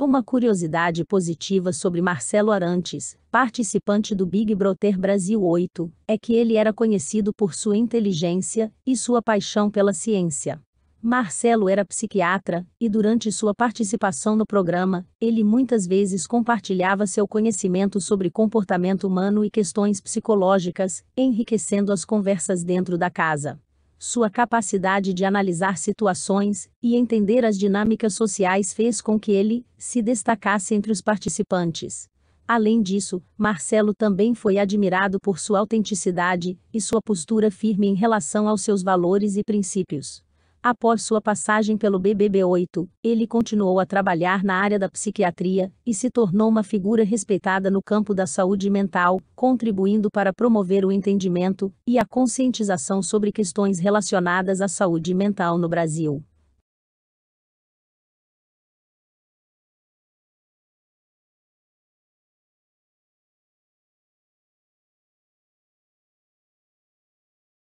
Uma curiosidade positiva sobre Marcelo Arantes, participante do Big Brother Brasil 8, é que ele era conhecido por sua inteligência e sua paixão pela ciência. Marcelo era psiquiatra, e durante sua participação no programa, ele muitas vezes compartilhava seu conhecimento sobre comportamento humano e questões psicológicas, enriquecendo as conversas dentro da casa. Sua capacidade de analisar situações e entender as dinâmicas sociais fez com que ele se destacasse entre os participantes. Além disso, Marcelo também foi admirado por sua autenticidade e sua postura firme em relação aos seus valores e princípios. Após sua passagem pelo BBB8, ele continuou a trabalhar na área da psiquiatria e se tornou uma figura respeitada no campo da saúde mental, contribuindo para promover o entendimento e a conscientização sobre questões relacionadas à saúde mental no Brasil.